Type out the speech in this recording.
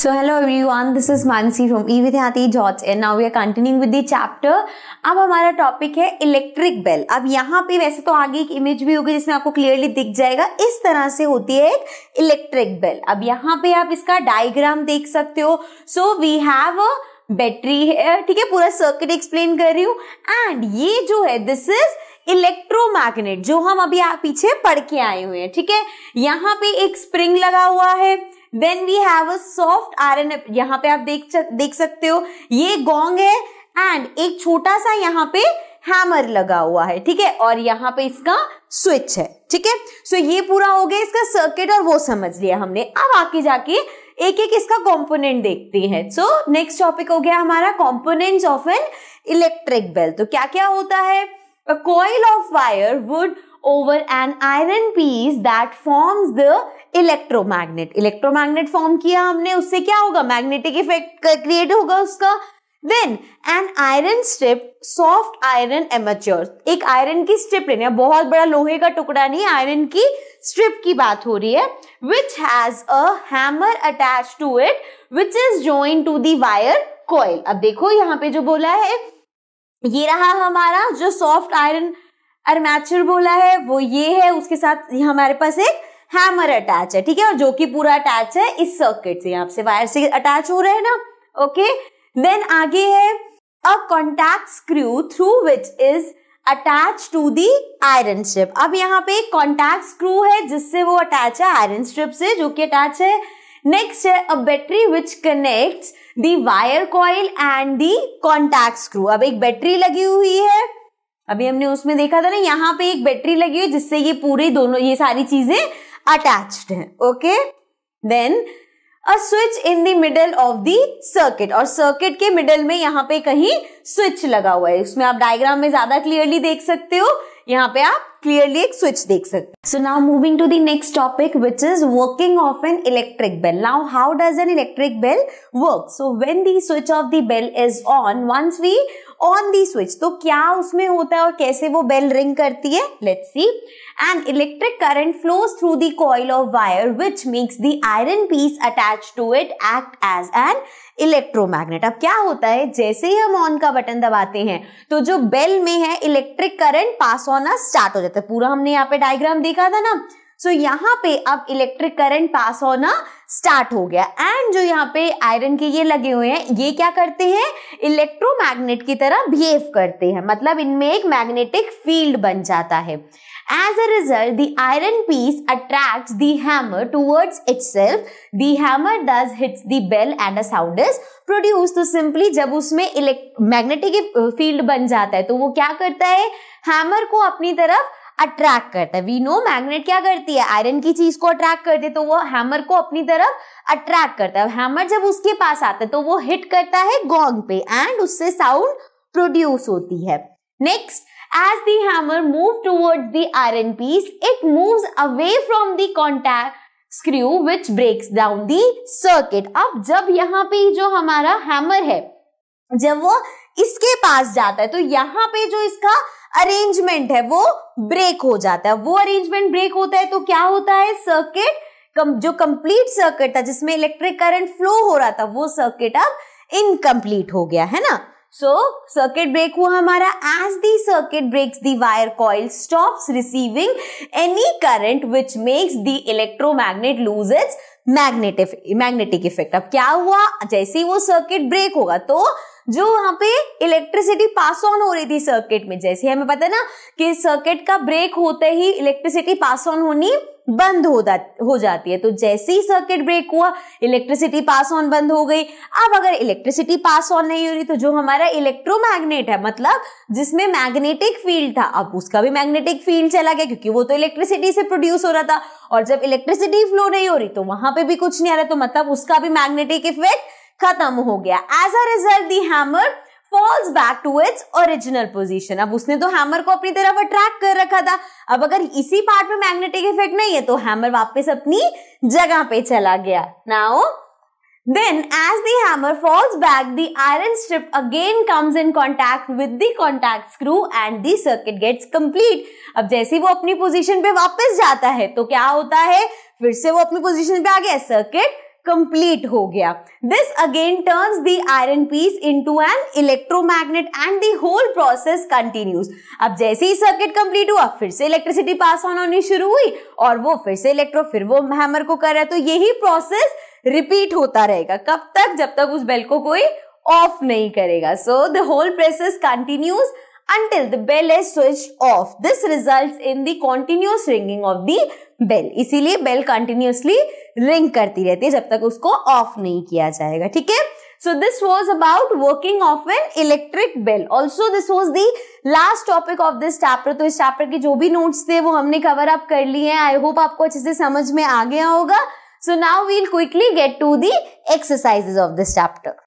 So hello everyone, this is Mansi from and Now we are continuing with the chapter. अब हमारा topic है electric bell अब यहाँ पे वैसे तो आगे एक इमेज भी होगी जिसमें आपको क्लियरली दिख जाएगा इस तरह से होती है एक इलेक्ट्रिक बेल अब यहाँ पे आप इसका डायग्राम देख सकते हो so we have a battery है ठीक है पूरा सर्किट एक्सप्लेन कर रही हूँ एंड ये जो है दिस इज इलेक्ट्रोमैग्नेट जो हम अभी आप पीछे पढ़ के आए हुए हैं ठीक है यहाँ पे एक स्प्रिंग लगा हुआ है then we have a soft iron यहाँ पे आप देख देख सकते हो ये गोंग है एंड एक छोटा सा यहाँ पे हैमर लगा हुआ है ठीक है और यहाँ पे इसका स्विच है ठीक है सो ये पूरा हो गया इसका सर्किट और वो समझ लिया हमने अब आके जाके एक एक इसका कंपोनेंट देखते हैं सो नेक्स्ट टॉपिक हो गया हमारा components of an electric bell तो क्या क्या होता है coil of wire wound over an iron piece that forms the electromagnet. Electromagnet form किया हमने उससे क्या होगा magnetic effect create होगा उसका then an iron strip soft iron armature एक आयरन की स्ट्रिप लेना बहुत बड़ा लोहे का टुकड़ा नहीं आयरन की स्ट्रिप की बात हो रही है which has a hammer attach to it which is join to the wire coil अब देखो यहाँ पे जो बोला है ये रहा हमारा जो सॉफ्ट आयरन अर्मेचर बोला है वो ये है उसके साथ हमारे पास एक हैमर अटैच है ठीक है और जो कि पूरा अटैच है इस सर्किट से यहाँ से वायर से अटैच हो रहे हैं ना ओके देन आगे है a contact screw through which is attach to the iron strip अब यहाँ पे एक कॉन्टैक्ट स्क्रू है जिससे वो अटैच है आयरन स्ट्रिप से जो कि अटैच है नेक्स्ट है a battery which connect the wire coil and the contact screw अब एक बैटरी लगी हुई है अभी हमने उसमें देखा था ना यहाँ पे एक बैटरी लगी हुई जिससे ये पूरे दोनों ये सारी चीजें अटैच्ड हैं okay then a switch in the middle of the circuit और सर्किट के मिडल में यहाँ पे कहीं स्विच लगा हुआ है इसमें आप डायग्राम में ज्यादा क्लियरली देख सकते हो यहाँ पे आप क्लियरली एक स्विच देख सकते so now moving to the next topic which is working of an electric bell now how does an electric bell work so when the switch off the bell is on once we on the switch तो क्या उसमें होता है और कैसे वो bell ring करती है let's see and electric current flows through the coil of wire which makes the iron piece attach to it act as an electromagnet अब क्या होता है जैसे ही हम ऑन का बटन दबाते हैं तो जो बेल में है इलेक्ट्रिक करंट पास होना स्टार्ट हो जाता जाता है पूरा हमने यहाँ पे डायग्राम देखा था ना सो so, यहाँ पे अब इलेक्ट्रिक करंट पास होना स्टार्ट हो गया एंड जो यहाँ पे आयरन के ये लगे हुए हैं ये क्या करते हैं इलेक्ट्रोमैग्नेट की तरह बिहेव करते हैं मतलब इनमें एक मैग्नेटिक फील्ड बन जाता है as a result the iron piece attract the hammer towards itself the hammer does hits the bell and a sound is produce तो सिंपली जब उसमें मैग्नेटिक फील्ड बन जाता है तो वो क्या करता है हैमर को अपनी तरफ अट्रैक्ट करता है वी नो मैग्नेट क्या करती है आयरन की चीज को अट्रैक्ट करती है तो वो हैमर को अपनी तरफ अट्रैक्ट करता है हैमर जब उसके पास आता है तो वो हिट करता है गोंग पे एंड उससे साउंड प्रोड्यूस होती है next as the hammer move towards the iron piece it moves away from the contact screw which breaks down the circuit अब जब यहाँ पे जो हमारा हैमर है जब वो इसके पास जाता है तो यहाँ पे जो इसका अरेंजमेंट है वो ब्रेक हो जाता है वो अरेंजमेंट ब्रेक होता है तो क्या होता है सर्किट कम, जो कंप्लीट सर्किट था जिसमें इलेक्ट्रिक करंट फ्लो हो रहा था वो सर्किट अब इनकम्प्लीट हो गया है ना सो सर्किट ब्रेक हुआ हमारा as the circuit breaks the wire coil stops receiving any current which makes the electromagnet lose its magnetic magnetic effect अब क्या हुआ जैसे ही वो सर्किट ब्रेक होगा तो जो वहां पे इलेक्ट्रिसिटी पास ऑन हो रही थी सर्किट में जैसे हमें पता है ना कि सर्किट का ब्रेक होते ही इलेक्ट्रिसिटी पास ऑन होनी बंद हो हो जाती है तो जैसे ही सर्किट ब्रेक हुआ इलेक्ट्रिसिटी पास ऑन बंद हो गई अब अगर इलेक्ट्रिसिटी पास ऑन नहीं हो रही तो जो हमारा इलेक्ट्रोमैग्नेट है मतलब जिसमें मैग्नेटिक फील्ड था अब उसका भी मैग्नेटिक फील्ड चला गया क्योंकि वो तो इलेक्ट्रिसिटी से प्रोड्यूस हो रहा था और जब इलेक्ट्रिसिटी फ्लो नहीं हो रही तो वहां पे भी कुछ नहीं आ रहा तो मतलब उसका भी मैग्नेटिक इफेक्ट खत्म हो गया as a result the hammer falls back to its original position अब उसने तो हैमर को अपनी तरफ अट्रैक्ट कर रखा था अब अगर इसी पार्ट में मैग्नेटिक इफेक्ट नहीं है तो हैमर वापस अपनी जगह पे चला गया now Then, as the hammer falls back, the iron strip again comes in contact with the contact screw and the circuit gets complete. अब जैसे वो अपनी पोजिशन पे वापस जाता है तो क्या होता है फिर से वो अपनी पोजिशन पे आ गया सर्किट कंप्लीट हो गया this again turns the iron piece into an electromagnet and the whole process continues अब जैसे ही सर्किट कंप्लीट हुआ फिर से इलेक्ट्रिसिटी पास ऑन होनी शुरू हुई और वो फिर से इलेक्ट्रो फिर वो हैमर को कर रहा है तो यही प्रोसेस रिपीट होता रहेगा कब तक जब तक उस बेल को कोई ऑफ नहीं करेगा so the whole process continues until the bell is switched off. This results in the continuous ringing of the bell. इसीलिए bell continuously ring करती रहती है जब तक उसको off नहीं किया जाएगा ठीक है So this was about working of an electric bell. Also this was the last topic of this chapter. तो इस chapter के जो भी notes थे वो हमने cover up कर लिए हैं. I hope आपको अच्छे से समझ में आ गया होगा. So now we'll quickly get to the exercises of this chapter.